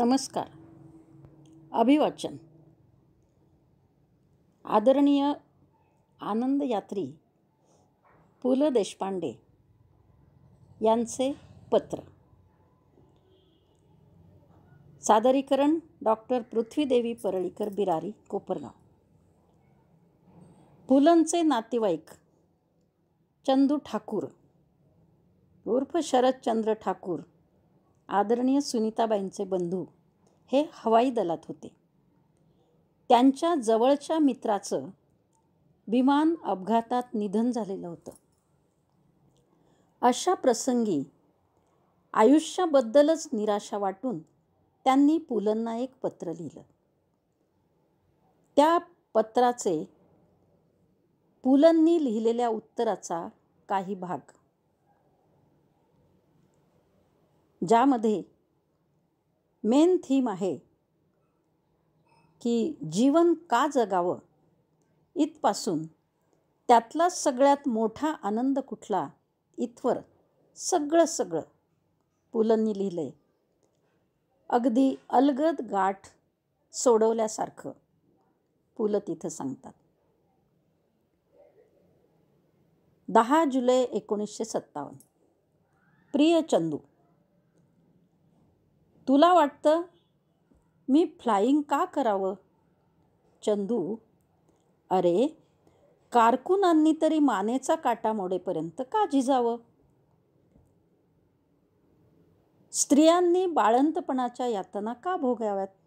नमस्कार अभिवाचन आदरणीय आनंद यात्री पु ल देशपांडे यांचे पत्र सादरीकरण डॉक्टर पृथ्वीदेवी परळीकर बिरारी कोपरगाव पुलंचे नातेवाईक चंदू ठाकूर उर्फ शरदचंद्र ठाकूर आदरणीय सुनीताबाईंचे बंधू हे हवाई दलात होते त्यांच्या जवळच्या मित्राचं विमान अपघातात निधन झालेलं होतं अशा प्रसंगी आयुष्याबद्दलच निराशा वाटून त्यांनी पुलंना एक पत्र लिहिलं त्या पत्राचे पुलंनी लिहिलेल्या उत्तराचा काही भाग ज्यामध्ये मेन थीम आहे की जीवन का जगावं इथपासून त्यातला सगळ्यात मोठा आनंद कुठला इथवर सगळं सगळं पुलंनी लिहिलं अगदी अलगद गाठ सोडवल्यासारखं पुलं तिथं सांगतात दहा जुलै एकोणीसशे सत्तावन्न प्रिय चंदू तुला वाटतं मी फ्लाईंग का करावं चंदू अरे कारकुनांनी तरी मानेचा काटा मोडेपर्यंत का झिजावं स्त्रियांनी बाळंतपणाच्या यातना का भोगाव्यात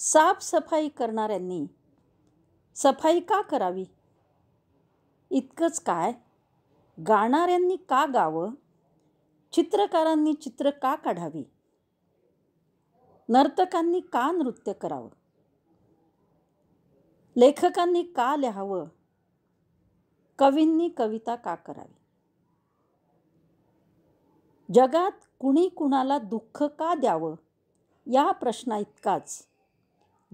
साफसफाई करणाऱ्यांनी सफाई का करावी इतकंच काय गाणाऱ्यांनी का गावं चित्रकारांनी चित्र का काढावी नर्तकांनी का नृत्य करावं लेखकांनी का लिहावं कवींनी कविता का करावी जगात कुणी कुणाला दुःख का द्यावं या प्रश्ना इतकाच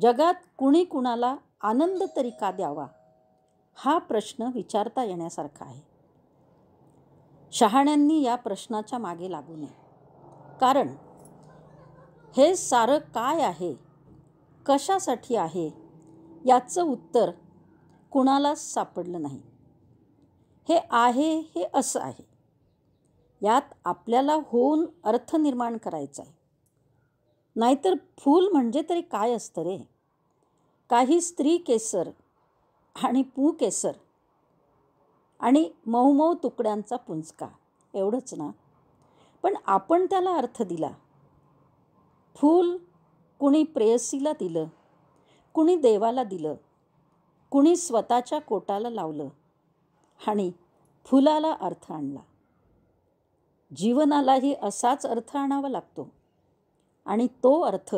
जगात कुणी कुणाला आनंद तरी का द्यावा हा प्रश्न विचारता येण्यासारखा आहे शहाण्यांनी या प्रश्नाच्या मागे लागू नये कारण हे सारं काय आहे कशासाठी आहे याचं उत्तर कुणालाच सापडलं नाही हे आहे हे असं आहे यात आपल्याला होऊन अर्थ निर्माण करायचा आहे नाहीतर फूल म्हणजे तरी काय असतं रे काही स्त्री केसर आणि पू केसर आणि मऊ मऊ तुकड्यांचा पुंचका एवढंच ना पण आपण त्याला अर्थ दिला फूल कुणी प्रेयसीला दिलं कुणी देवाला दिलं कुणी स्वतःच्या कोटाला लावलं आणि फुलाला अर्थ आणला जीवनालाही असाच अर्थ आणावा लागतो आणि तो अर्थ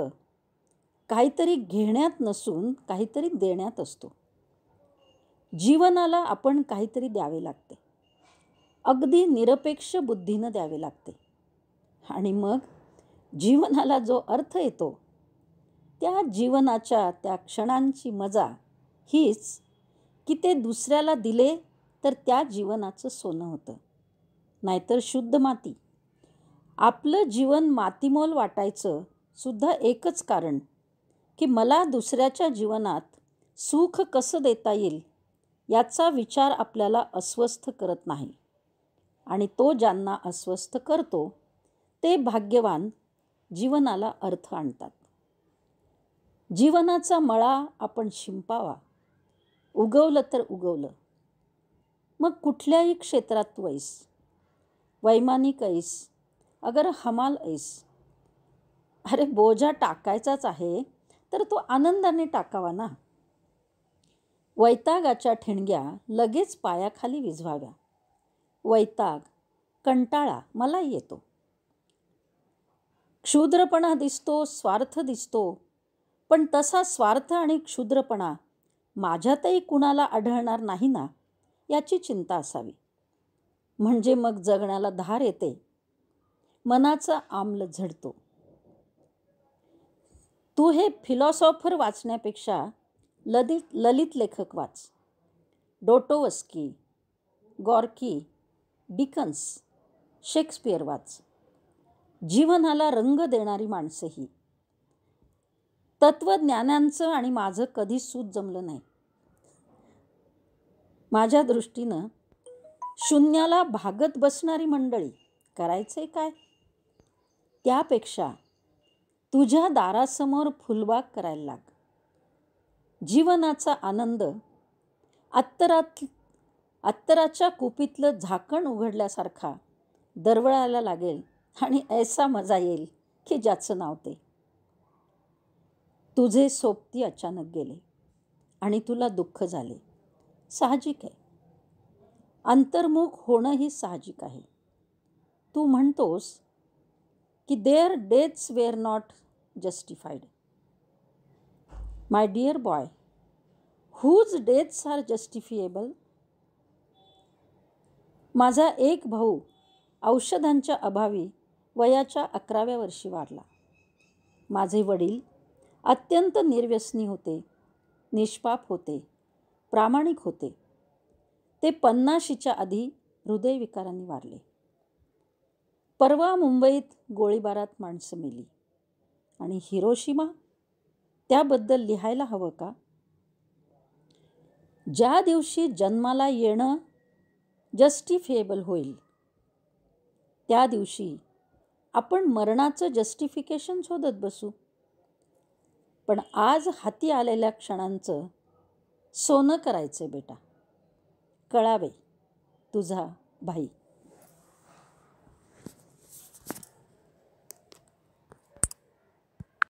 काहीतरी घेण्यात नसून काहीतरी देण्यात असतो जीवनाला आपण काहीतरी द्यावे लागते अगदी निरपेक्ष बुद्धीनं द्यावे लागते आणि मग जीवनाला जो अर्थ येतो त्या जीवनाच्या त्या क्षणांची मजा हीच की ते दुसऱ्याला दिले तर त्या जीवनाचं सोनं होतं नाहीतर शुद्ध माती आपलं जीवन मातीमोल वाटायचं सुद्धा एकच कारण की मला दुसऱ्याच्या जीवनात सुख कसं देता येईल याचा विचार आपल्याला अस्वस्थ करत नाही आणि तो ज्यांना अस्वस्थ करतो ते भाग्यवान जीवनाला अर्थ आणतात जीवनाचा मळा आपण शिंपावा उगवलं तर उगवलं मग कुठल्याही क्षेत्रात तू वैमानिक ऐस अगर हमाल ऐस अरे बोजा टाकायचाच आहे तर तो आनंदाने टाकावा ना वैतागाच्या ठिणग्या लगेच पायाखाली विझवाव्या वैताग कंटाळा मला येतो क्षुद्रपणा दिसतो स्वार्थ दिसतो पण तसा स्वार्थ आणि क्षुद्रपणा माझ्यातही कुणाला आढळणार नाही ना याची चिंता असावी म्हणजे मग जगण्याला धार येते मनाचं आम्ल झडतो तू हे फिलॉसॉफर वाचण्यापेक्षा ललित ललित लेखक वाच डोटोवस्की गॉर्की बिकन्स शेक्सपियर वाच जीवनाला रंग देणारी माणसंही ही तत्त्वज्ञानांचं आणि माझं कधीच सूत जमलं नाही माझ्या दृष्टीनं शून्याला भागत बसणारी मंडळी करायचंय काय त्यापेक्षा तुझ्या दारासमोर फुलबाग करायला लाग जीवनाचा आनंद अत्तरात अत्तराच्या कुपीतलं झाकण उघडल्यासारखा दरवळायला लागेल आणि ऐसा मजा येईल की ज्याचं नाव ते तुझे सोबती अचानक गेले आणि तुला दुःख झाले साहजिक आहे अंतर्मुख होणंही साहजिक आहे तू म्हणतोस की their deaths were not justified my dear boy whose deaths are justifiable माझा एक भाऊ औषधांच्या अभावी वयाच्या अकराव्या वर्षी वाढला माझे वडील अत्यंत निर्व्यसनी होते निष्पाप होते प्रामाणिक होते ते पन्नाशीच्या आधी हृदयविकारांनी वारले परवा मुंबईत गोळीबारात माणसं मेली आणि हिरोशिमा त्याबद्दल लिहायला हवं का ज्या दिवशी जन्माला येणं जस्टिफिएबल होईल त्या दिवशी आपण मरणाचं जस्टिफिकेशन शोधत बसू पण आज हाती आलेल्या क्षणांचं सोनं करायचं बेटा कळावे तुझा भाई